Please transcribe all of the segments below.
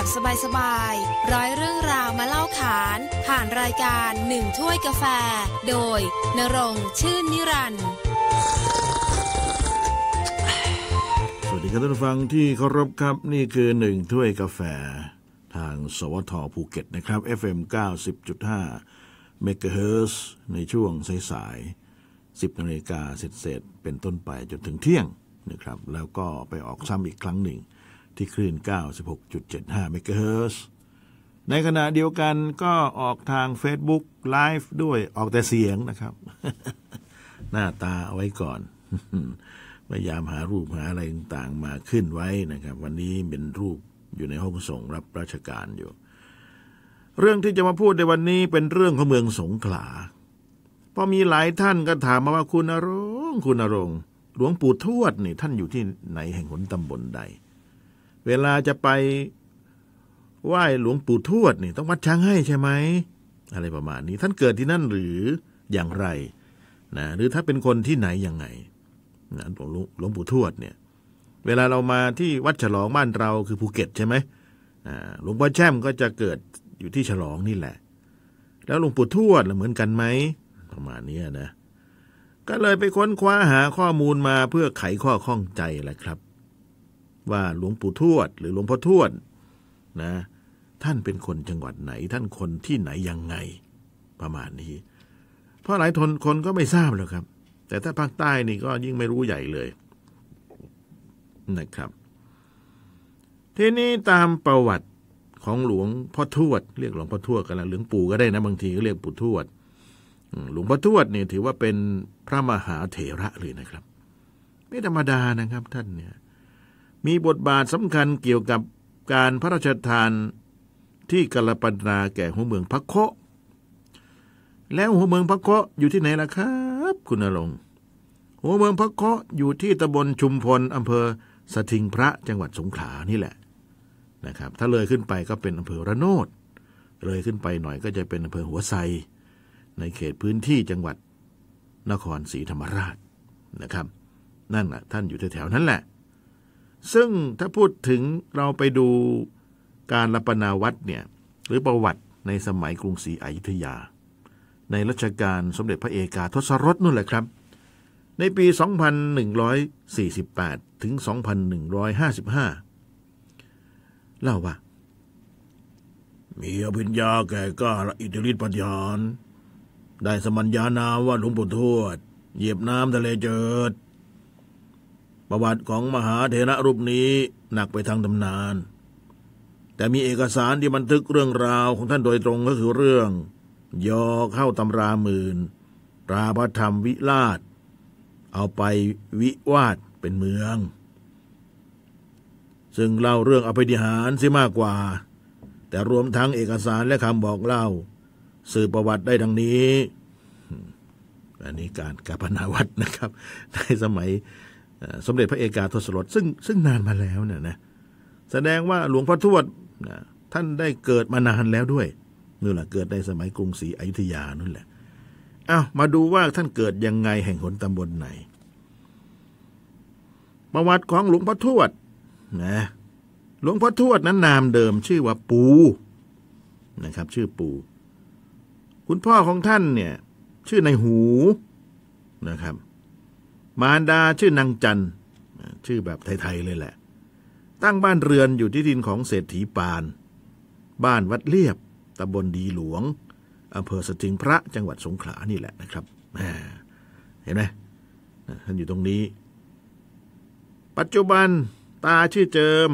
แบบสบายๆ ร้อยเรื่องราวมาเล่าขาน ผ่านรายการหนึ่งถ้วยกาแฟ โดยนรงชื่นนิรันด์สวัสดีครับท่านผู้ฟังที่เคารพครับนี่คือหนึ่งถ้วยกาแฟ ทางสวทภูเก็ตนะครับ FM 90.5เมกะเฮิร์ในช่วงสายๆ10นาฬิกาเสร็จเป็นต้นไปจนถึงเที่ยงนะครับแล้วก็ไปออกซ้ำอีกครั้งหนึ่งที่คลื่น 96.75เมกะเฮิรตซ์ในขณะเดียวกันก็ออกทาง Facebook Live ด้วยออกแต่เสียงนะครับ หน้าตาเอาไว้ก่อนพยายามหารูปหาอะไรต่างๆมาขึ้นไว้นะครับ วันนี้เป็นรูปอยู่ในห้องส่งรับราชการอยู่ เรื่องที่จะมาพูดในวันนี้เป็นเรื่องของเมืองสงขลาพอมีหลายท่านก็ถามมาว่าคุณอรงคุณอรงหลวงปู่ทวดนี่ ท่านอยู่ที่ไหนแห่งหนตำบลใดเวลาจะไป ไหว้หลวงปู่ทวดนี่ต้องวัดช้างให้ใช่ไหมอะไรประมาณนี้ท่านเกิดที่นั่นหรืออย่างไรนะหรือถ้าเป็นคนที่ไหนยังไงนะหลวงหลวงปู่ทวดเนี่ย เวลาเรามาที่วัดฉลองบ้านเราคือภูเก็ตใช่ไหมหลวงพ่อแช่มก็จะเกิดอยู่ที่ฉลองนี่แหละ แล้วหลวงปู่ทวดเหมือนกันไหมประมาณนี้นะ ก็เลยไปค้นคว้าหาข้อมูลมาเพื่อไขข้อข้องใจแหละครับว่าหลวงปู่ทวดหรือหลวงพ่อทวดนะ ท่านเป็นคนจังหวัดไหน ท่านคนที่ไหนยังไง ประมาณนี้ เพราะหลายทนคนก็ไม่ทราบเลยครับ แต่ถ้าภาคใต้นี่ก็ยิ่งไม่รู้ใหญ่เลยนะครับทีนี้ตามประวัติของหลวงพ่อทวดเรียกหลวงพ่อทวดกันละหลวงปู่ก็ได้นะบางทีก็เรียกปู่ทวดหลวงพ่อทวดเนี่ยถือว่าเป็นพระมหาเถระเลยนะครับไม่ธรรมดานะครับ ท่านเนี่ยมีบทบาทสำคัญเกี่ยวกับการพระราชทานที่กลปันาแก่หัวเมืองพักโคแล้วหัวเมืองพักโคอยู่ที่ไหนล่ะครับ คุณนรงหัวเมืองพักโคอยู่ที่ตำบลชุมพลอำเภอสถิงพระจังหวัดสงขลานี่แหละนะครับ ถ้าเลยขึ้นไปก็เป็นอำเภอระโนดเลยขึ้นไปหน่อยก็จะเป็นอำเภอหัวไซในเขตพื้นที่จังหวัดนครศรีธรรมราชนะครับนั่นแหละท่านอยู่แถวๆนั้นแหละซึ่งถ้าพูดถึงเราไปดูการรัปนาวัดเนี่ยหรือประวัติในสมัยกรุงศรีอยุธยา ในรัชกาลสมเด็จพระเอกาทศรถนู่นแหละครับ ในปี 2148 ถึง 2155 เล่าว่ามีอภิญญาแก่กล้าและอิทธิฤทธิปัญญาได้สมัญญานามว่าหลวงปู่ทวดเหยียบน้ำทะเลเจิดประวัติของมหาเถระรูปนี้หนักไปทางตำนาน แต่มีเอกสารที่บันทึกเรื่องราวของท่านโดยตรงก็คือเรื่องยอเข้าตำราหมื่น ราพธรรมวิราช เอาไปวิวาดเป็นเมือง ซึ่งเล่าเรื่องอภิธิหารซสมากกว่า แต่รวมทั้งเอกสารและคำบอกเล่า สื่อประวัติได้ดังนี้ อันนี้การกาพนาวัตนะครับในสมัยสมเด็จพระเอกาทศรสซึ่งซึ่งนานมาแล้วเนี่ยนะแสดงว่าหลวงพ่อทวดท่านได้เกิดมานานแล้วด้วยนู่นแหละเกิดในสมัยกรุงศรีอยุธยานั่นแหละอา้าวมาดูว่าท่านเกิดยังไงแห่งหนตำบลไหน ประวัติของหลวงพ่อทวด นะ หลวงพ่อทวดนั้น นามเดิม ชื่อว่าปูนะครับ ชื่อปู คุณพ่อของท่านเนี่ย ชื่อในหูนะครับมารดาชื่อนางจันชื่อแบบไทยๆเลยแหละ ตั้งบ้านเรือนอยู่ที่ดินของเศรษฐีปาน บ้านวัดเลียบตำบลดีหลวงอำเภอสติงพระจังหวัดสงขลานี่แหละนะครับเห็นไหมท่านอยู่ตรงนี้ ปัจจุบันตาชื่อเจิม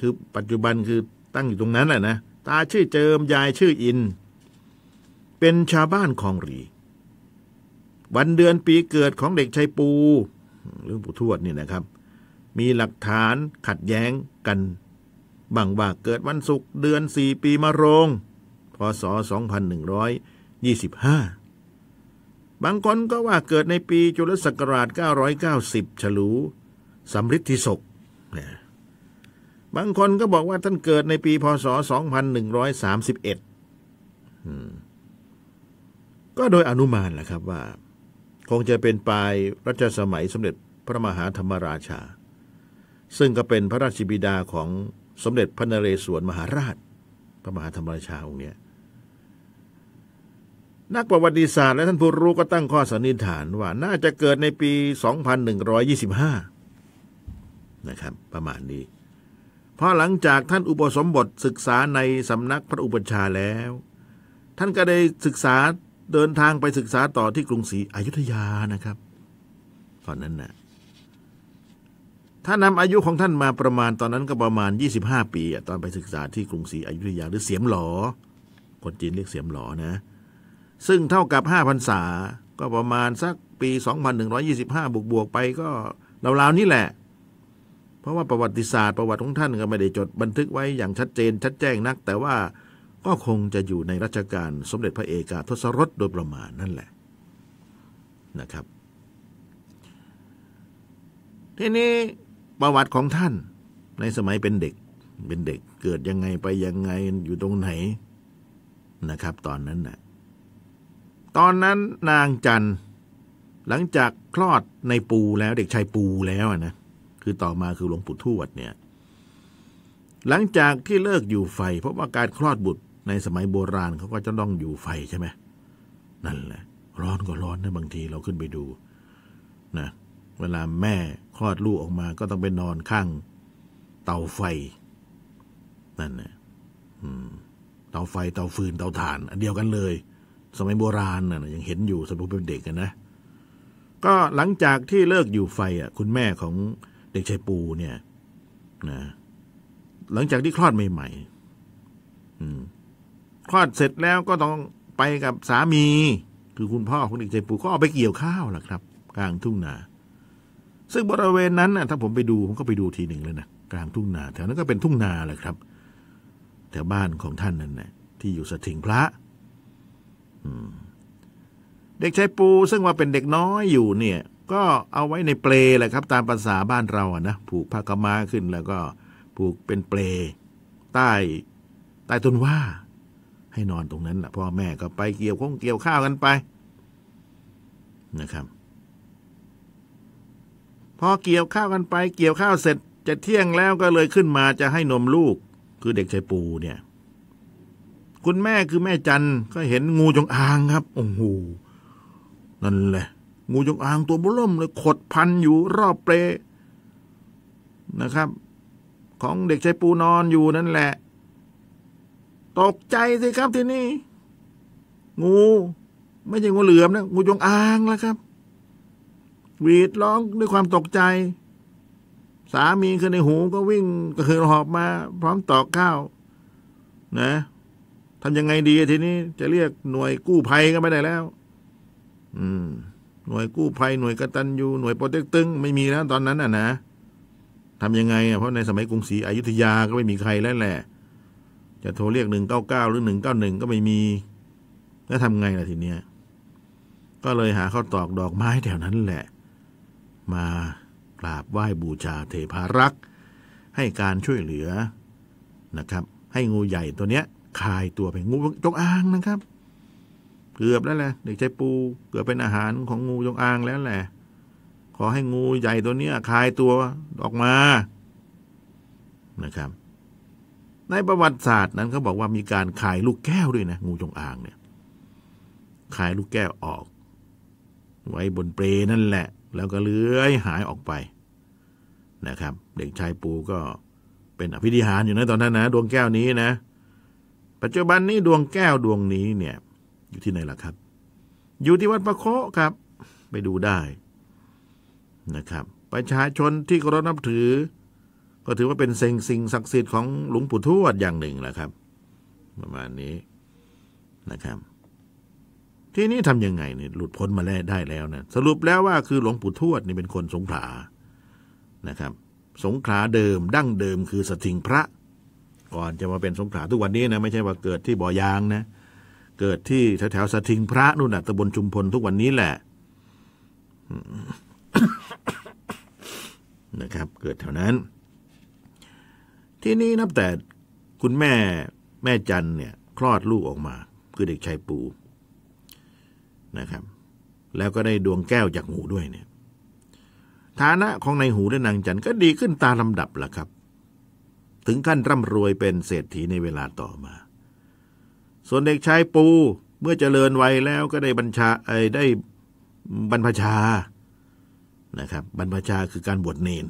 คือปัจจุบันคือตั้งอยู่ตรงนั้นแหละนะตาชื่อเจิมยายชื่ออิน เป็นชาวบ้านคลองรีวันเดือนปีเกิดของเด็กชายปูหรือปู่ทวดนี่นะครับ มีหลักฐานขัดแย้งกัน บางว่าเกิดวันศุกร์เดือนสี่ปีมะโรงพศ 2125 บางคนก็ว่าเกิดในปีจุลศักราช 990 ฉลูสำริดทิศกบางคนก็บอกว่าท่านเกิดในปี พศ 2131 ก็โดยอนุมานแหละครับ ว่าคงจะเป็นปลาย รัชสมัยสมเด็จพระมหาธรรมราชา ซึ่งก็เป็นพระราชบิดาของสมเด็จพระนเรศวรมหาราชพระมหาธรรมราชาองค์นี้นักประวัติศาสตร์และท่านผู้รู้ก็ตั้งข้อสันนิษฐานว่าน่าจะเกิดในปี 2125 นะครับประมาณนี้ เพราะหลังจากท่านอุปสมบทศึกษาในสำนักพระอุปัชฌาย์แล้ว ท่านก็ได้ศึกษาเดินทางไปศึกษาต่อที่กรุงศรีอยุธยานะครับตอนนั้นนะ่ะถ้านำอายุของท่านมาประมาณ ตอนนั้นก็ประมาณ 25 ปีตอนไปศึกษาที่กรุงศรีอยุธยาหรือเสียมหลอคนจีนเรียกเสียมหลอนะ ซึ่งเท่ากับ5พรรษาก็ประมาณสักปี 2125 บวกบวกไปก็ราวๆนี้แหละ เพราะว่าประวัติศาสตร์ประวัติของท่านก็ไม่ได้จดบันทึกไว้อย่างชัดเจน ชัดแจ้งนัก แต่ว่าก็คงจะอยู่ในรัชกาลสมเด็จพระเอกาทศรสโดยประมาณนั่นแหละนะครับทีนี้ประวัติของท่าน ในสมัยเป็นเด็กเป็นเด็กเกิดยังไงไปยังไงอยู่ตรงไหนนะครับ ตอนนั้นนะ่ะตอนนั้นนางจันหลังจากคลอดในปูแล้วเด็กชายปูแล้วนะคือต่อมาคือหลวงปู่ทวดเนี่ยหลังจากที่เลิกอยู่ไฟ เพราะว่าการคลอดบุตรในสมัยโบราณเขาก็จะต้องอยู่ไฟใช่ไหมนั่นแหละ ร้อนก็ร้อนนะบางทีเราขึ้นไปดู นะ เวลาแม่ คลอดลูกออกมา ก็ต้องไปนอนข้าง เตาไฟ นั่นแหละเตาไฟเตาฟืนเตาถ่าน อันเดียวกันเลย สมัยโบราณนะ่ะยังเห็นอยู่สมัยเป็นเด็กกันนะก็หลังจากที่เลิกอยู่ไฟอ่ะคุณแม่ของเด็กชายปู เนี่ยนะหลังจากที่คลอดใหม่ๆคลอดเสร็จแล้วก็ต้องไปกับสามี คือคุณพ่อของเด็กชายปูก็เอาไปเกี่ยวข้าวแหละครับ กลางทุ่งนา ซึ่งบริเวณนั้นนะถ้าผมไปดู ผมก็ไปดูทีหนึ่งเลยนะกลางทุ่งนา แถวนั้นก็เป็นทุ่งนาแหละครับ แถวบ้านของท่านนั่นแหละที่อยู่สถิงพระ อืมเด็กชายปู ซึ่งว่าเป็นเด็กน้อยอยู่ เนี่ย ก็เอาไว้ในเปลแหละครับ ตามภาษาบ้านเราอะนะผูกผ้ากมาขึ้น แล้วก็ผูกเป็นเปลใต้ใต้ต้นว่าให้นอนตรงนั้นแหละพ่อแม่ก็ไปเกี่ยวข้องเกี่ยวข้าวกันไป นะครับ พอเกี่ยวข้าวกันไป เกี่ยวข้าวเสร็จ จะเที่ยงแล้วก็เลยขึ้นมาจะให้นมลูก คือเด็กชายปูเนี่ย คุณแม่คือแม่จันก็เห็นงูจงอางครับโอ้โหนั่นแหละงูจงอางตัวบุล่มเลยขดพันอยู่รอบเปรนะครับ ของเด็กชายปูนอนอยู่นั่นแหละตกใจสิครับทีนี้ งู ไม่ใช่งูเหลือมนะงูจงอางแล้วครับหวีดร้องด้วยความตกใจ สามีคือในหูก็วิ่งกระหือหอบมา พร้อมตอกข้าว นะทำยังไงดีทีนี้จะเรียกหน่วยกู้ภัย ก็ไม่ได้แล้ว อืม หน่วยกู้ภัยหน่วยกตันยูหน่วยโปรเตกตึงไม่มีแล้วตอนนั้นอ่ะนะทำยังไงอ่ะเพราะในสมัยกรุงศรีอยุธยาก็ไม่มีใครแล้วแหละจะโทรเรียกหนึ่งเก้าเก้าหรือหนึ่งเก้าหนึ่งก็ไม่มี แล้วทำไงล่ะทีเนี้ย ก็เลยหาข้าตอกดอกไม้แถวนั้นแหละ มากราบไหว้บูชาเทพารักษ์ให้การช่วยเหลือนะครับ ให้งูใหญ่ตัวเนี้ยคายตัวเป็นงูจงอางนะครับ เกือบแล้วแหละ เด็กชายปูเกือบเป็นอาหารของงูจงอางแล้วแหละ ขอให้งูใหญ่ตัวเนี้ยคายตัวออกมานะครับในประวัติศาสตร์นั้นเขาบอกว่ามีการขายลูกแก้วด้วยนะ งูจงอางเนี่ย ขายลูกแก้วออก ไว้บนเปรนั่นแหละ แล้วก็เลื้อยหายออกไปนะครับ เด็กชายปูก็ เป็นอภิธิหารอยู่ในตอนนั้นนะ ดวงแก้วนี้นะ ปัจจุบันนี้ดวงแก้วดวงนี้เนี่ย อยู่ที่ไหนล่ะครับ อยู่ที่วัดพระโคครับ ไปดูได้ นะครับประชาชนที่เคารพนับถือก็ถือว่าเป็นสิ่งสิ่งศักดิ์สิทธิ์ของหลวงปู่ทวดอย่างหนึ่งแหละครับ ประมาณนี้นะครับ ที่นี้ทํำยังไงเนี่ยหลุดพ้นมาแล้วได้แล้วนะสรุปแล้วว่าคือหลวงปู่ทวดนี่เป็นคนสงขลานะครับ สงขาเดิม ดั้งเดิมคือสถิงพระ ก่อนจะมาเป็นสงขาทุกวันนี้นะ ไม่ใช่ว่าเกิดที่บ่อยางนะเกิดที่แถวแถวสถิงพระนู่นนะตะบนชุมพลทุกวันนี้แหละนะครับ เกิดแถวนั้นทีนี้นับแต่คุณแม่แม่จันเนี่ยคลอดลูกออกมา คือเด็กชายปู นะครับ แล้วก็ได้ดวงแก้วจากหูด้วย เนี่ย ฐานะของนายหูและนางจันก็ดีขึ้นตามลำดับล่ะครับ ถึงขั้นร่ำรวยเป็นเศรษฐีในเวลาต่อมา ส่วนเด็กชายปู เมื่อเจริญวัยแล้วก็ได้บัญชาได้บรรพชานะครับ บรรพชาคือการบวชเนน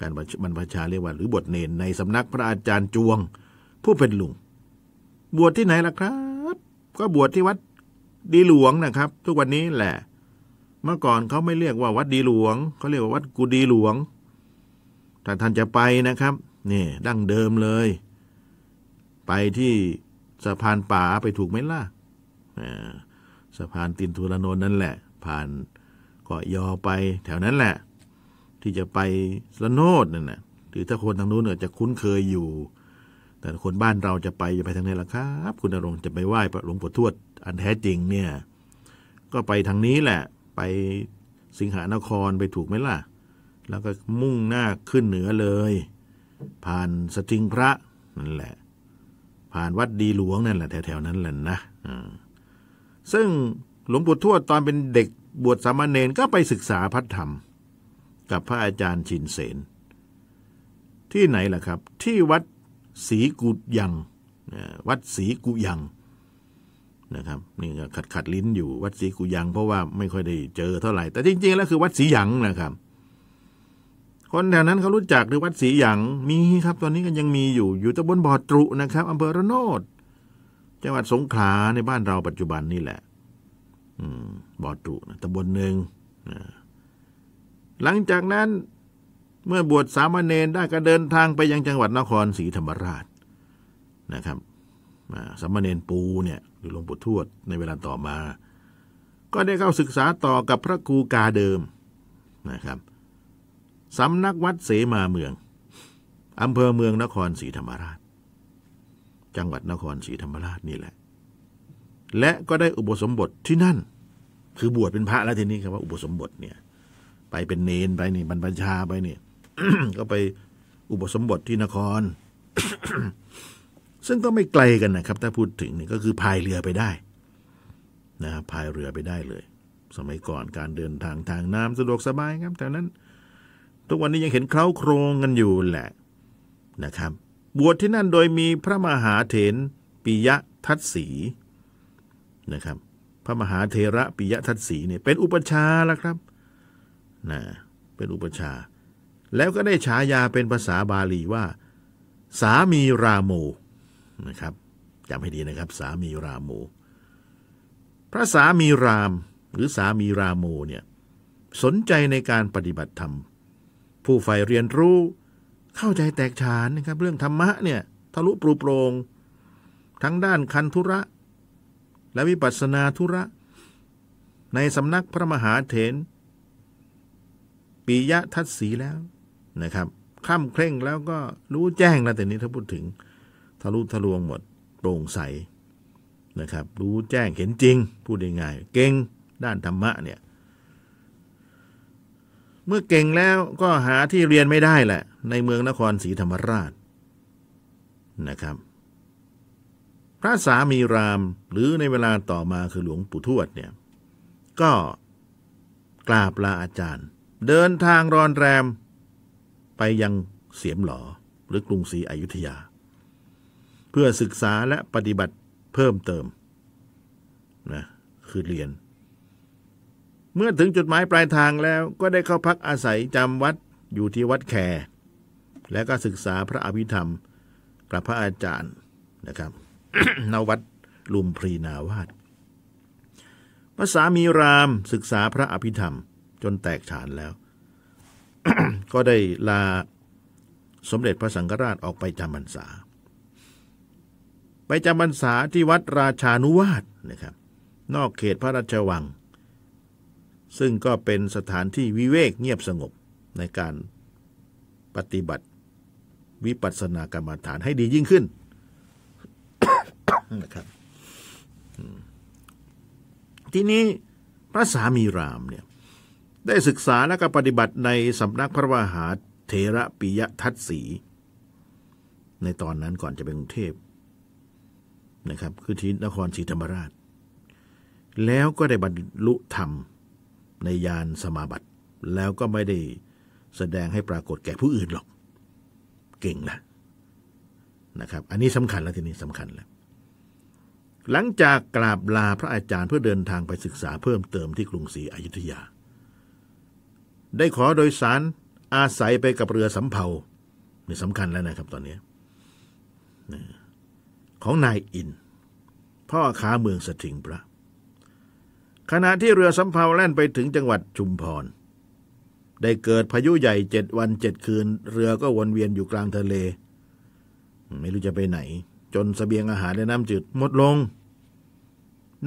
การบรรพชาเรียกว่าหรือบทเนนในสำนักพระอาจารย์จวง ผู้เป็นลุงบวชที่ไหนล่ะครับ ก็บวชที่วัดดีหลวงนะครับ ทุกวันนี้แหละ เมื่อก่อนเขาไม่เรียกว่าวัดดีหลวงเขาเรียกว่าวัดกูดีหลวงถ้าท่านจะไปนะครับนี่ดั้งเดิมเลย ไปที่สะพานป่าไปถูกไหมล่ะสะพานตินทุรนนท์นั่นแหละ ผ่านเกาะยอไปแถวนั้นแหละที่จะไปละโนดนั่นนะหรือถ้าคนทางนู้นจะคุ้นเคยอยู่ แต่คนบ้านเราจะไปจะไปทางไหนล่ะครับ คุณนรงจะไปไหว้พระหลวงปู่ทวด อันแท้จริงเนี่ย ก็ไปทางนี้แหละ ไปสิงหานครไปถูกไหมล่ะ แล้วก็มุ่งหน้าขึ้นเหนือเลย ผ่านสติงพระนั่นแหละ ผ่านวัดดีหลวงนั่นแหละแถวๆนั้นแหละนะซึ่งหลวงปู่ทวดตอนเป็นเด็กบวชสามเณรก็ไปศึกษาพัฒธรรมกับพระอาจารย์ชินเสนที่ไหนล่ะครับ ที่วัดศรีกุยังวัดศรีกุยังนะครับนี่ขัดขัดลิ้นอยู่วัดศรีกุยังเพราะว่าไม่ค่อยได้เจอเท่าไหร่แต่ จริงๆแล้วคือ วัดศรีหยังนะครับ คนแถวนั้นเขารู้จักหรือวัดศรีหยังมีครับ ตอนนี้ก็ยังมีอยู่อยู่ตำบลบ่อตรุนะครับอำเภอระโนดจังหวัดสงขลาในบ้านเราปัจจุบันนี่แหละ อืมบ่อตรุตำบลหนึ่งนะหลังจากนั้นเมื่อบวชสามเณรได้ก็เดินทางไปยังจังหวัดนครศรีธรรมราชนะครับสามเณรปูเนี่ย หรือหลวงปู่ทวดในเวลาต่อมาก็ได้เข้าศึกษาต่อกับพระครูกาเดิมนะครับสำนักวัดเสมาเมืองอำเภอเมืองนครศรีธรรมราช จังหวัดนครศรีธรรมราชนี่แหละ และก็ได้อุปสมบทที่นั่น คือบวชเป็นพระแล้วทีนี้ครับว่าอุปสมบทเนี่ยไปเป็นเนนไปนี่บรรพชาไปนี่ก็ไปอุปสมบทที่นคร ซึ่งก็ไม่ไกลกันนะครับถ้าพูดถึงนี่ก็คือพายเรือไปได้ นะพายเรือไปได้เลย สมัยก่อนการเดินทางทางน้ำสะดวกสบายครับแต่นั้น ทุกวันนี้ยังเห็นเคล้าโครงกันอยู่แหละ นะครับ บวชที่นั่นโดยมีพระมหาเถรปิยะทัศสีนะครับ พระมหาเทระปิยะทัศสีเนี่ย เป็นอุปชาแล้วครับนะเป็นอุปชา แล้วก็ได้ฉายาเป็นภาษาบาลีว่า สามีราโมนะครับจำให้ดีนะครับสามีราโม พระสามีรามหรือสามีราโมเนี่ยสนใจในการปฏิบัติธรรม ผู้ใฝ่เรียนรู้ เข้าใจแตกฉานนะครับเรื่องธรรมะเนี่ยทะลุปรุโปรง ทั้งด้านคันธุระ และวิปัสนาธุระ ในสำนักพระมหาเถรปิยะทัศสีแล้วนะครับข้ามเคร่งแล้วก็รู้แจ้งแล้วแต่นี้ ถ้าพูดถึงทะลุทะลวงหมดโปร่งใสนะครับรู้แจ้งเห็นจริงพูดง่ายเก่งด้านธรรมะเนี่ยเมื่อเก่งแล้วก็หาที่เรียนไม่ได้แหละ ในเมืองนครศรีธรรมราชนะครับ พระสามีรามหรือในเวลาต่อมาคือหลวงปู่ทวดเนี่ยก็กราบลาอาจารย์เดินทางรอนแรมไปยังเสียมหลอหรือกรุงศรีอยุธยา เพื่อศึกษาและปฏิบัติเพิ่มเติมนะคือเรียน เมื่อถึงจุดหมายปลายทางแล้ว ก็ได้เข้าพักอาศัยจำวัดอยู่ที่วัดแคและก็ศึกษาพระอภิธรรมกับพระอาจารย์นะครับนวัดลุมพรีนาวาสภาษามีรามศึกษาพระอภิธรรมจนแตกฉานแล้ว ก็ได้ลาสมเด็จพระสังฆราชออกไปจำพรรษา ไปจำพรรษาที่วัดราชานุวาสนะครับ นอกเขตพระราชวัง ซึ่งก็เป็นสถานที่วิเวก เงียบสงบในการปฏิบัติวิปัสสนากรรมฐานให้ดียิ่งขึ้นนะครับ ทีนี้พระสามีรามเนี่ยได้ศึกษาและก็ปฏิบัติในสำนักพระวาหาเทระปิยทัตสีในตอนนั้นก่อนจะไปกรุงเทพนะครับคือที่นครศรีธรรมราช แล้วก็ได้บรรลุธรรมในยานสมาบัติ แล้วก็ไม่ได้แสดงให้ปรากฏแก่ผู้อื่นหรอก เก่งนะนะครับ อันนี้สำคัญแล้วทีนี้สำคัญแล้ว หลังจากกราบลาพระอาจารย์เพื่อเดินทางไปศึกษาเพิ่มเติมที่กรุงศรีอยุธยาได้ขอโดยสาร อาศัยไปกับเรือสำเภานี่สำคัญแล้วนะครับตอนนี้ ของนายอิน พ่อค้าเมืองสถิงพระ ขณะที่เรือสำเภาแล่นไปถึงจังหวัดชุมพร ได้เกิดพายุใหญ่เจ็ดวันเจ็ดคืน เรือก็วนเวียนอยู่กลางทะเล ไม่รู้จะไปไหน จนสเสบียงอาหารและน้ำจืดหมดลง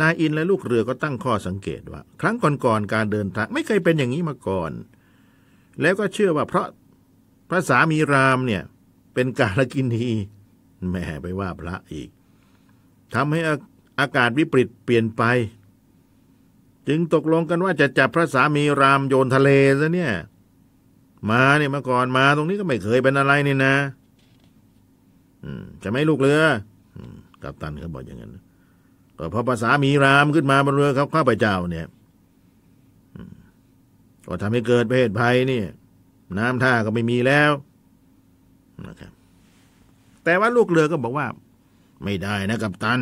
นายอินและลูกเรือก็ตั้งข้อสังเกตว่า ครั้งก่อนๆการเดินทางไม่เคยเป็นอย่างนี้มาก่อนแล้วก็เชื่อว่าเพราะพระสามีราม เนี่ย เป็นกาลกินีแม่ไปว่าพระอีกทำให้อากาศวิปริตเปลี่ยนไป จึงตกลงกันว่าจะจับพระสามีรามโยนทะเลซะเนี่ยมาเนี่ยมาก่อนมาตรงนี้ก็ไม่เคยเป็นอะไรนี่นะจะไม่ลูกเรือกัปตันเขาบอกอย่างนั้นก็พอภาษามีรามขึ้นมาบนเรือเขาข้าพเจ้าเนี่ยก็ทำให้เกิดเพศภัยนี่น้ำท่าก็ไม่มีแล้วนะครับ แต่ว่าลูกเรือก็บอกว่า ไม่ได้นะกัปตัน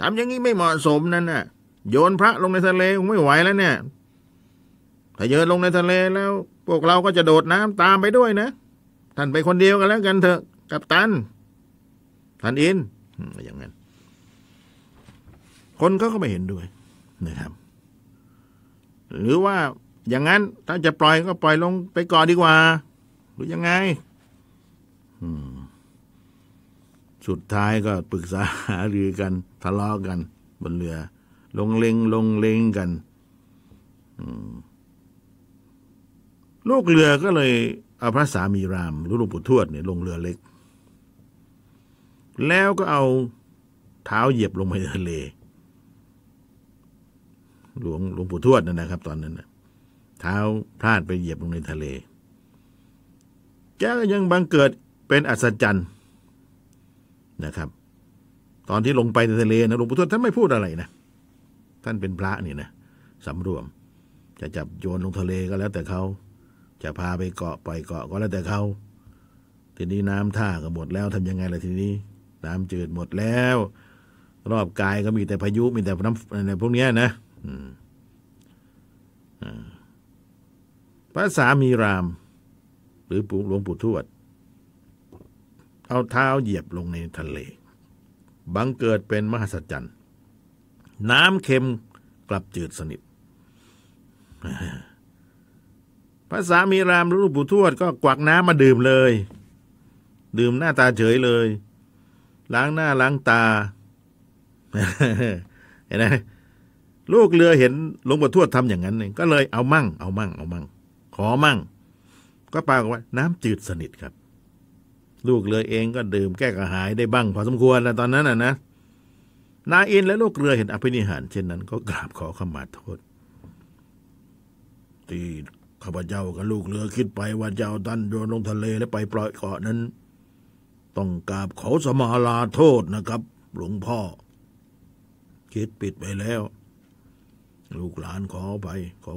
ทำอย่างนี้ไม่เหมาะสมนั่นนะ่ะ โยนพระลงในทะเลคงไม่ไหวแล้วเนี่ยถ้าเยนลงในทะเลแล้ว พวกเราก็จะโดดน้ำตามไปด้วยนะท่านไปคนเดียวกันแล้วกันเถอะกัปตัน ท่านอินอย่างนั้น คนขาก็ไม่เห็นด้วยนะครับ หรือว่าอย่างนั้นถ้าจะปล่อยก็ปล่อยลงไปก่อนดีกว่า หรือยังไงสุดท้ายก็ปรึกษาหารือกัน ทะเลาะกัน บนเรือ ลงเลงลงเลงกันลูกเรือก็เลยเอาพระสามีราม หรือหลวงปู่ทวดเนี่ยลงเรือเล็ก แล้วก็เอาเท้าเหยียบลงไปในทะเลหลวงหลวงปู่ทวดนั่นนะครับ ตอนนั้นนะเท้าพลาดไปเหยียบลงในทะเลแกก็ยังบังเกิดเป็นอัศจรรย์นะครับ ตอนที่ลงไปในทะเลนะหลวงปู่ทวดท่านไม่พูดอะไรนะท่านเป็นพระนี่นะสำรวม จะจับโยนลงทะเลก็แล้วแต่เขาจะพาไปเกาะปล่อยเกาะก็แล้วแต่เขาทีนี้น้ำท่าก็หมดแล้วทำยังไงล่ะทีนี้ น้ำจืดหมดแล้ว รอบกายก็มีแต่พายุมีแต่น้ำในพวกนี้นะอืมอ่าพระสามีรามหรือหลวงปู่ทวด เอาเท้าเหยียบลงในทะเลบังเกิดเป็นมหัศจรรย์น้ำเค็มกลับจืดสนิทพระสามีรามหรือหลวงปู่ทวด ก็กวักน้ำมาดื่มเลย ดื่มหน้าตาเฉยเลย ล้างหน้าล้างตา เห็นไหมลูกเรือเห็นหลวงปู่ทวดทำอย่างนั้นเก็เลยเอามั่งเอามั่งเอามั่งขอมั่งก็ปากว่า น้ำจืดสนิทครับ ลูกเรือเองก็ดื่มแก้กระหาย ได้บ้างพอสมควรแล้วตอนนั้นน่ะนะนาอินและลูกเรือเห็นอภินิหาร เช่นนั้น ก็กราบขอขมาโทษที่ข้าพเจ้ากับลูกเรือคิดไปว่าเจ้าท่านโยนลงทะเลและไปปล่อยเกาะนั้น ต้องกราบขอสมาลาโทษนะครับ หลวงพ่อ คิดปิดไปแล้ว ลูกหลานขอไปขอ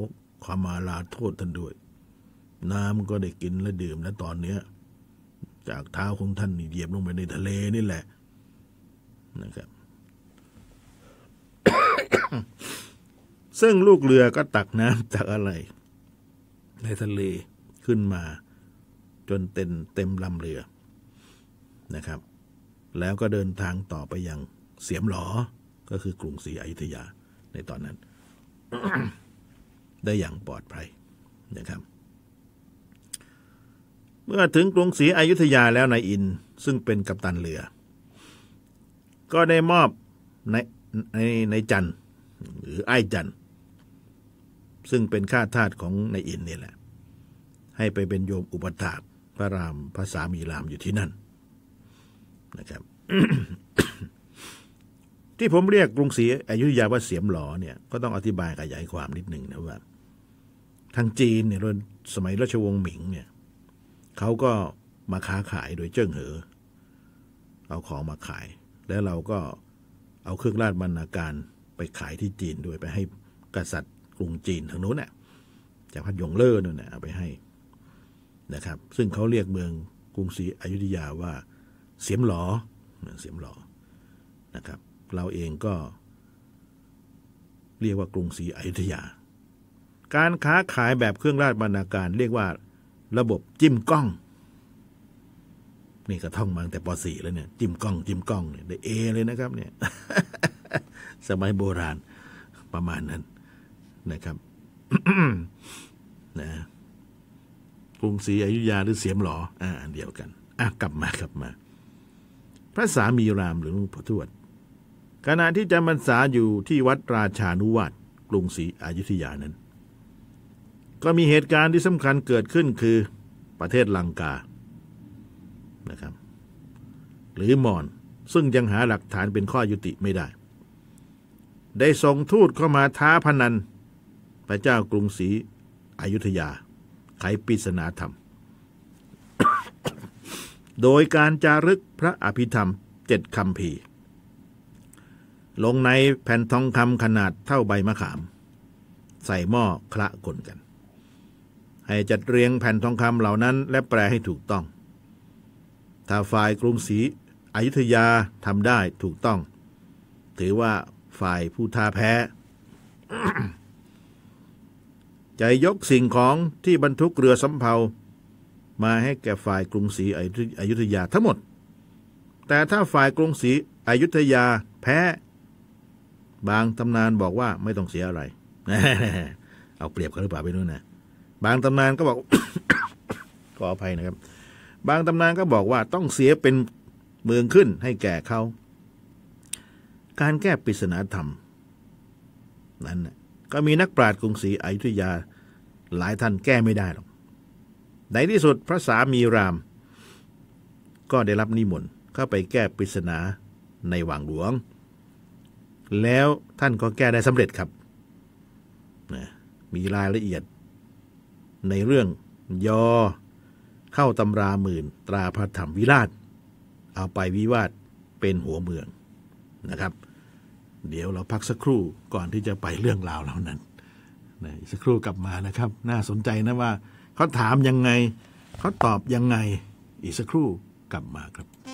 ขมาลาโทษท่านด้วยน้ำก็ได้กินและดื่ม และตอนเนี้ย จากเท้าของท่านเหยียบลงไปในทะเลนี่แหละนะครับ ซึ่งลูกเรือก็ตักน้ำจากอะไร ในทะเลขึ้นมา จนเต็มเต็มลำเรือนะครับ แล้วก็เดินทางต่อไปอยังเสียมหลอ ก็คือกรุงศรีอยุธยาในตอนนั้น ได้อย่างปลอดภัยนะครับเมื่อถึงกรุงศรีอยุธยาแล้วนายอิน ซึ่งเป็นกัปตันเรือ ก็ได้มอบในในในจันหรือไอจัน ซึ่งเป็นข้าทาสของนายอินนี่แหละ ให้ไปเป็นโยมอุปถากพระรามพระสามีรามอยู่ที่นั่นนะครับที่ผมเรียกกรุงศรีอยุธยาว่าเสียมหลอเนี่ยก็ต้องอธิบายขยายความนิดหนึ่งนะว่าทางจีนเนี่ยสมัยราชวงศ์หมิงเนี่ยเขาก็มาค้าขายโดยเจิ้งเหอเอาของมาขายแล้วเราก็เอาเครื่องราชบรรณาการไปขายที่จีนด้วยไปให้กษัตริย์กรุงจีนทางนู้นเนี่ยจากพัดยงเลรอนู่นน่ยเอาไปให้นะครับ ซึ่งเขาเรียกเมืองกรุงศรีอยุธยาว่า เสียมหลอเมืองเสียมหลอนะครับ เราเองก็ เรียกว่ากรุงศรีอยุธยา การค้าขายแบบเครื่องราชบรรณาการเรียกว่าระบบจิ้มกล้อง นี่กระท่องมาตั้งแต่ป .4 แล้วเนี่ย จิ้มกล้อง จิ้มกล้องเนี่ยได้เอเลยนะครับเนี่ย สมัยโบราณประมาณนั้นนะครับนะกรุงศรีอยุธยาหรือเสียมหลออ่าอันเดียวกันอ่ะกลับมากลับมา พระสามีรามหรือหลวงพ่อทวดขณะที่จำพรรษาอยู่ที่วัดราชานุวัตกรุงศรีอยุธยานั้นก็มีเหตุการณ์ที่สำคัญเกิดขึ้นคือประเทศลังกา นะครับ หรือมอนซึ่งยังหาหลักฐานเป็นข้อยุติไม่ได้ ได้ส่งทูตเข้ามาท้าพนัน พระเจ้ากรุงศรีอยุธยา ไขปริศนาธรรม โดยการจารึกพระอภิธรรมเจ็ดคำพีลงในแผ่นทองคำขนาดเท่าใบมะขาม ใส่หม้อคละกลนกันให้จัดเรียงแผ่นทองคำเหล่านั้น และแปลให้ถูกต้อง ถ้าฝ่ายกรุงศรีอยุธยาทำได้ถูกต้อง ถือว่าฝ่ายผู้ทาแพ้จะยกสิ่งของที่บรรทุกเรือสำเภา มาให้แก่ฝ่ายกรุงศรีอยุธยาทั้งหมด แต่ถ้าฝ่ายกรุงศรีอยุธยาแพ้ บางตำนานบอกว่าไม่ต้องเสียอะไรเอาเปรียบกันหรือเปล่าไม่รู้นะบางตำนานก็บอกขออภัยนะครับ บางตำนานก็บอกว่าต้องเสียเป็นเมืองขึ้นให้แก่เขาการแก้ปริศนาธรรม นั้นก็มีนักปราชญ์กรุงศรีอยุธยาหลายท่านแก้ไม่ได้หรอกในที่สุดพระสามีราม ก็ได้รับนิมนต์เข้าไปแก้ปริศนาในวังหลวง แล้วท่านก็แก้ได้สำเร็จครับ มีรายละเอียดในเรื่องยอเข้าตำราหมื่นตราพระธรรมวิราช เอาไปวิวาทเป็นหัวเมืองนะครับ เดี๋ยวเราพักสักครู่ก่อนที่จะไปเรื่องราวเหล่านั้นนะสักครู่กลับมานะครับ น่าสนใจนะว่า เขาถามยังไงเขาตอบยังไง อีกสักครู่กลับมาครับ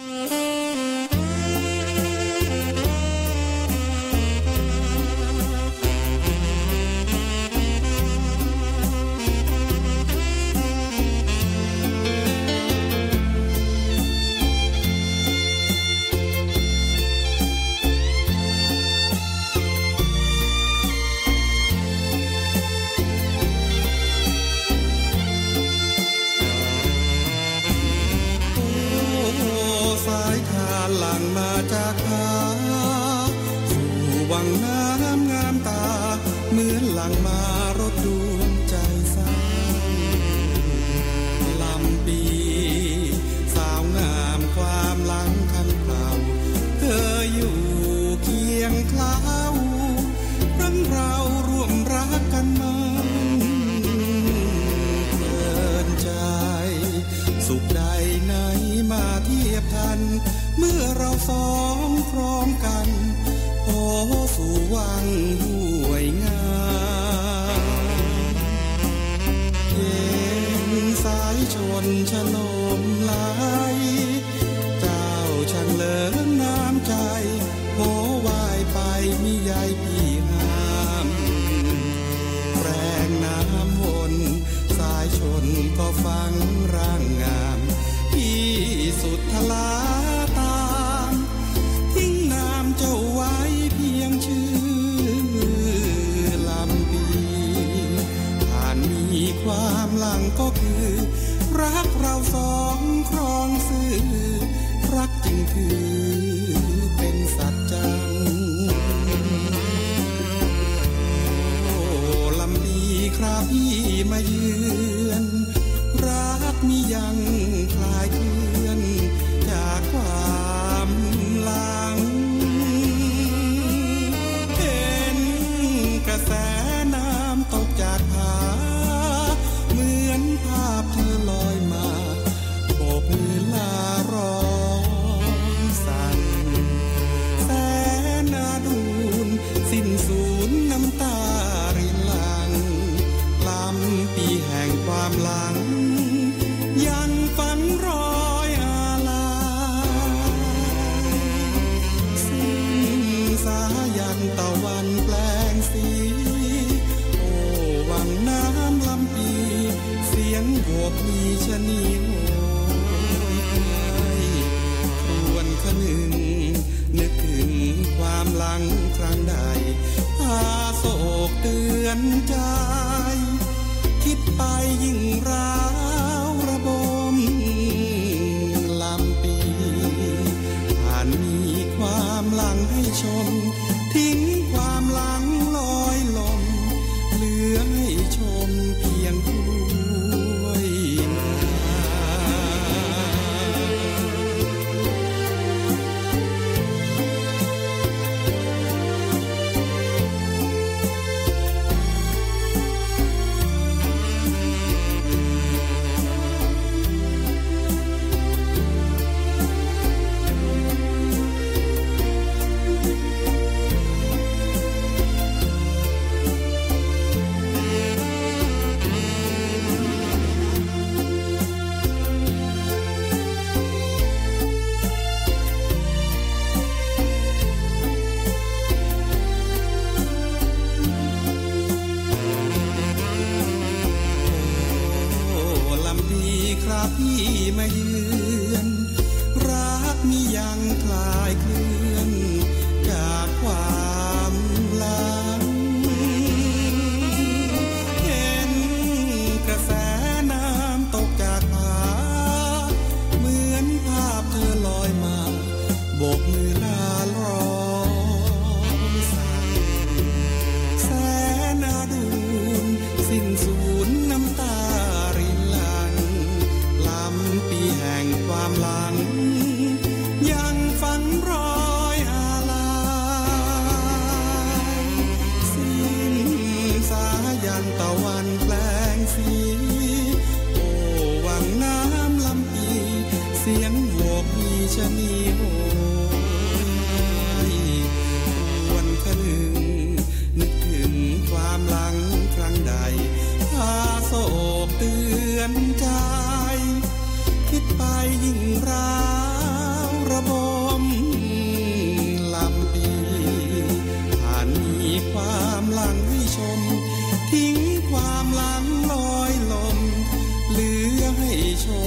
เราสองพร้อมกันโอสู่วังพี่มาเยือนรักมียังคลายคืน so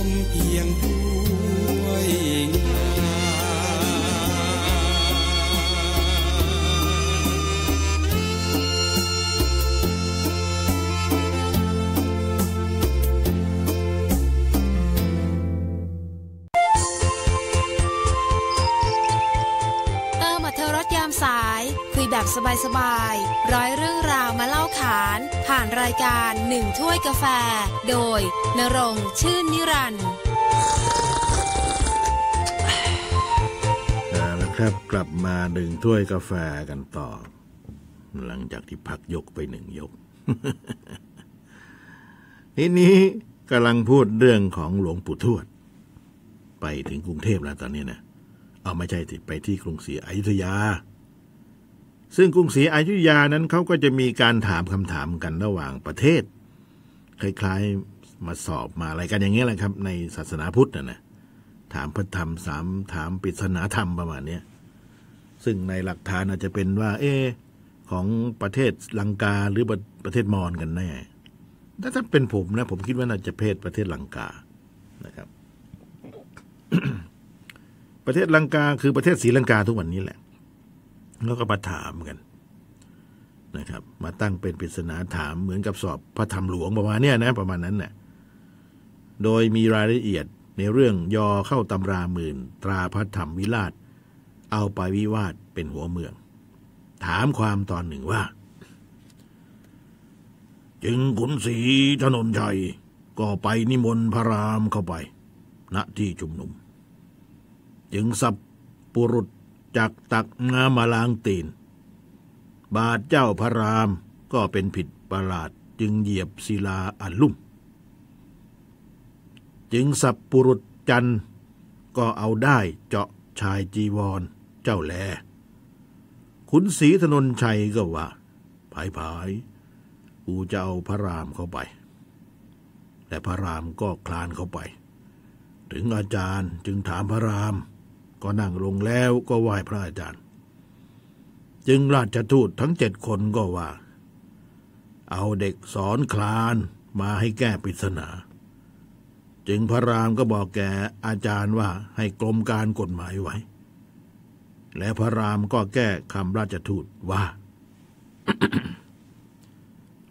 không thiền สบายๆร้อยเรื่องราวมาเล่าขาน ผ่านรายการหนึ่งถ้วยกาแฟ โดยนรงชื่นนิรันดร์แล้วครับกลับมาหนึ่งถ้วยกาแฟกันต่อ หลังจากที่พักยกไปหนึ่งยกทีนี้กำลังพูดเรื่องของหลวงปู่ทวด ไปถึงกรุงเทพแล้วตอนนี้นะเอาไม่ใช่ติไปที่กรุงศรีอยุธยาซึ่งกรุงศรีอยุธยานั้นเขาก็จะมีการถามคำถามกันระหว่างประเทศ คล้าย ๆมาสอบมาอะไรกันอย่างเงี้ยแหละครับ ในศาสนาพุทธนะนะถามพระธรรมสามถามปริศนาธรรมประมาณเนี้ยซึ่งในหลักฐานอาจจะเป็นว่า เอของประเทศลังกา หรือประเทศมอญกันแน่ถ้าถ้าเป็นผมนะ ผมคิดว่าน่าจะเพศประเทศลังกานะครับ ประเทศลังกา คือประเทศศรีลังกา ทุกวันนี้แหละแล้วก็มาถามกันนะครับ มาตั้งเป็นปริศนาถามเหมือนกับสอบพระธรรมหลวงประมาณนี้นะ ประมาณนั้นนะ่ะโดยมีรายละเอียดในเรื่องยอเข้าตำราหมื่นตราพระธรรมวิราชเอาไปวิวาทเป็นหัวเมือง ถามความตอนหนึ่งว่า จึงขุนศรีถนนชัย ก็ไปนิมนต์พระรามเข้าไป ณที่ชุมนุมจึงสับปุรุษจักตักงามาลางตีน บาทเจ้าพระรามก็เป็นผิดประหลาด จึงเหยียบศิลาอันลุ่ม จึงสับปุรุษจันก็เอาได้เจาะชายจีวรเจ้าแลขุนศรีธนนชัยก็ว่าผายภายกูจะเอาพระรามเข้าไปแต่พระรามก็คลานเข้าไป ถึงอาจารย์จึงถามพระรามก็นั่งลงแล้วก็ไหว้พระอาจารย์ จึงราชทูตทั้งเจ็ดคนก็ว่า เอาเด็กสอนคลานมาให้แก้ปริศนา จึงพระรามก็บอกแกอาจารย์ว่าให้กรมการกฎหมายไว้ และพระรามก็แก้คำราชทูตว่า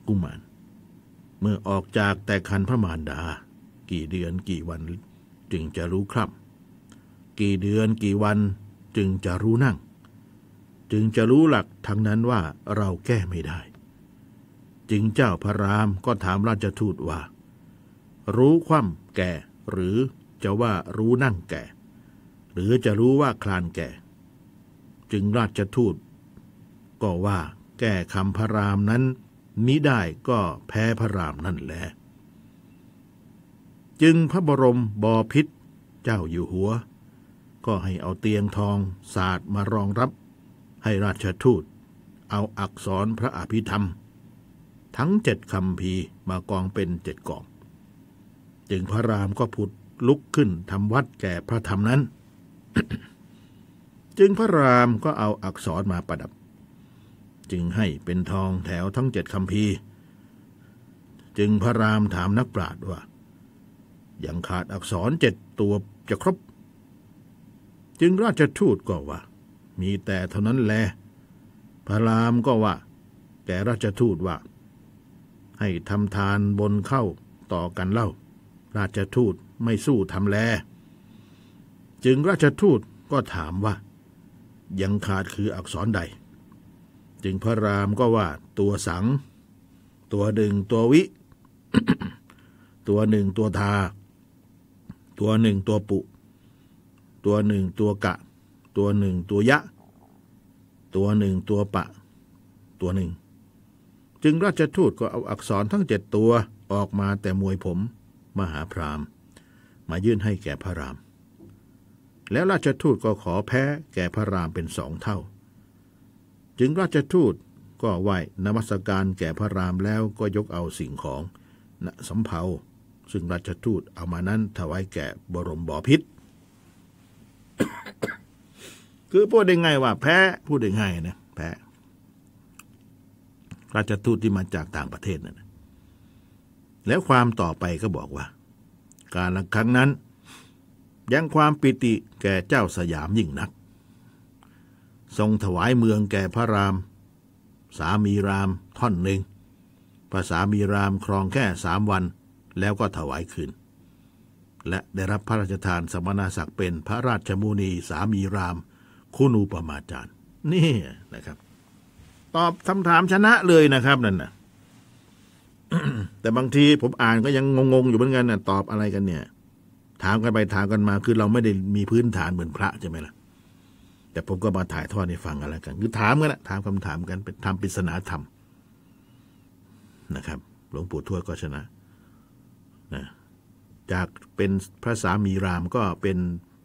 กุมารเมื่อออกจากแต่คันพระมารดา กี่เดือนกี่วันจึงจะรู้ครับกี่เดือนกี่วันจึงจะรู้นั่ง จึงจะรู้หลักทั้งนั้นว่าเราแก้ไม่ได้ จึงเจ้าพระรามก็ถามราชทูตว่า รู้คว่ำแก่ หรือจะว่ารู้นั่งแก่ หรือจะรู้ว่าคลานแก่ จึงราชทูตก็ว่าแก้คำพระรามนั้น มิได้ก็แพ้พระรามนั่นแหละจึงพระบรมบอพิษเจ้าอยู่หัวก็ให้เอาเตียงทองศาสตร์มารองรับ ให้ราชทูต เอาอักษรพระอภิธรรม ทั้งเจ็ดคำพีมากองเป็นเจ็ดกองจึงพระรามก็ผุดลุกขึ้นทำวัดแก่พระธรรมนั้น จึงพระรามก็เอาอักษรมาประดับ จึงให้เป็นทองแถวทั้งเจ็ดคำพีจึงพระรามถามนักปราชญ์ว่า ยังขาดอักษรเจ็ดตัวจะครบจึงราชทูตก็ว่ามีแต่เท่านั้นแลพระรามก็ว่าแก่ราชทูตว่า ให้ทำทานบนเข้าต่อกันเล่า ราชทูตไม่สู้ทำแลจึงราชทูตก็ถามว่า ยังขาดคืออักษรใด จึงพระรามก็ว่า ตัวสัง ตัวหนึ่งตัววิ ตัวหนึ่งตัวทา ตัวหนึ่งตัวปุตัวหนึ่งตัวกะตัวหนึ่งตัวยะ ตัวหนึ่งตัวปะตัวหนึ่งจึงราชทูตก็เอาอักษรทั้งเจ็ดตัวออกมาแต่มวยผม มหาพรามมายื่นให้แก่พระรามแล้วราชทูตก็ขอแพ้แก่พระรามเป็นสองเท่า จึงราชทูตก็ไหวนมัสการแก่พระรามแล้วก็ยกเอาสิ่งของณสำเพาซึ่งราชทูตเอามานั้นถวายแก่บรมบอพิษคือพูดได้ไงว่าแพ้ พูดได้ไงนะแพ้ราชทูตที่มาจากต่างประเทศนั่นแล้วความต่อไปก็บอกว่า การละครั้งนั้นยังความปิติแก่เจ้าสยามยิ่งนัก ทรงถวายเมืองแก่พระราม สามีรามท่อนหนึ่งระสามีรามครองแค่สามวันแล้วก็ถวายคืน และได้รับพระราชทานสมณศักดิ์เป็นพระราชมูนีสามีรามคุณูปมาจารย์นี่นะครับ ตอบคำถามชนะเลยนะครับนั่นนะแต่บางที ผมอ่านก็ยังงงๆอยู่เหมือนกันนะตอบอะไรกัน เนี่ย ถามกันไปถามกันมาคือเราไม่ได้มีพื้นฐานเหมือนพระใช่ไหมล่ะแต่ผมก็มาถ่ายทอดให้ฟังกันแล้วกัน คือถามกันนะถามคำถามกัน เป็นทำปริศนาธรรมนะครับหลวงปู่ทวดก็ชนะนะจากเป็นพระสามีรามก็เป็น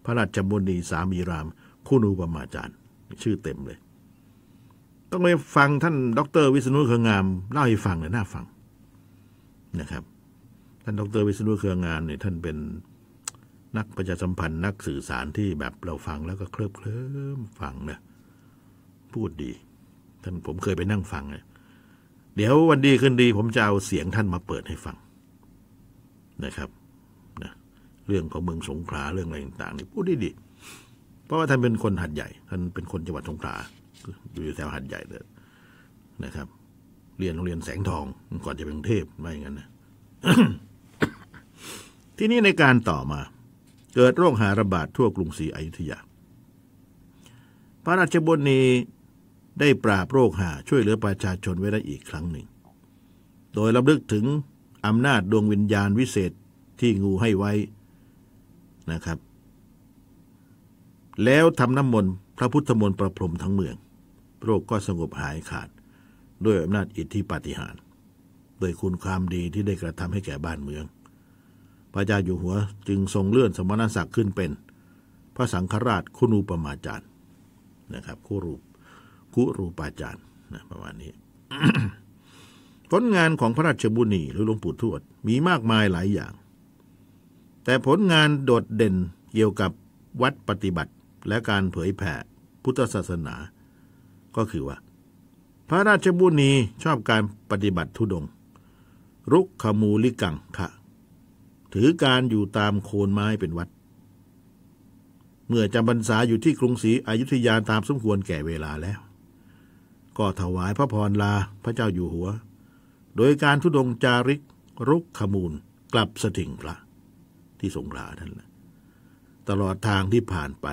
พระราชบุตรีสามีรามคุณูปมาจารย์ชื่อเต็มเลย ต้องไปฟัง ท่าน ดร วิศนุเครืองามเล่าให้ฟังเลยน่า ฟังนะครับ ท่าน ดร วิศนุเครืองามเนี่ยท่านเป็นนักประชาสัมพันธ์นักสื่อสารที่แบบเราฟังแล้วก็เคลิบเคลิ้มฟังนะพูดดี ท่านผมเคยไปนั่งฟังเลยเดี๋ยววันดีคืนดีผมจะเอาเสียงท่านมาเปิดให้ฟัง นะครับนะเรื่องของเมืองสงขลาเรื่องอะไรต่างๆนี่พูดดีๆเพราะว่าท่านเป็นคนหัดใหญ่ท่านเป็นคนจังหวัดสงขลาอยู่แถวหัดใหญ่เลยนะครับ เรียนโรงเรียนแสงทองก่อนจะเป็นกรุงเทพไม่อย่างนั้นนะที่นี่ในการต่อมา เกิดโรคหาระบาดทั่วกรุงศรีอยุธยา พระราชบนีได้ปราบโรคหา ช่วยเหลือประชาชนไว้ได้อีกครั้งหนึ่ง โดยรบลึกถึงอำนาจดวงวิญญาณวิเศษที่งูให้ไว้นะครับแล้วทำน้ำมนต์พระพุทธมนต์ประพรมทั้งเมือง โรคก็สงบหายขาด ด้วยอำนาจอิทธิปาฏิหาริย์โดยคุณความดีที่ได้กระทำให้แก่บ้านเมือง พระเจ้าอยู่หัวจึงทรงเลื่อนสมณศักดิ์ขึ้นเป็น พระสังฆราชคุณูปมาจารย์นะครับคุรูคุรูปาจารย์นะประมาณนี้ผลงานของพระราชบุณีหรือหลวงปู่ทวด มีมากมายหลายอย่าง แต่ผลงานโดดเด่นเกี่ยวกับวัดปฏิบัติและการเผยแผ่พุทธศาสนา ก็คือว่า พระราชบุนีชอบการปฏิบัติทุดง รุกขมูลิกังคะถือการอยู่ตามโคนไม้เป็นวัด เมื่อจำพรรษาอยู่ที่กรุงศรีอยุธยาตามสมควรแก่เวลาแล้ว ก็ถวายพระพรลา พระเจ้าอยู่หัว โดยการทุดงจาริกรุกขมูล กลับสถิงพระ ที่สงขลาท่านละตลอดทางที่ผ่านไป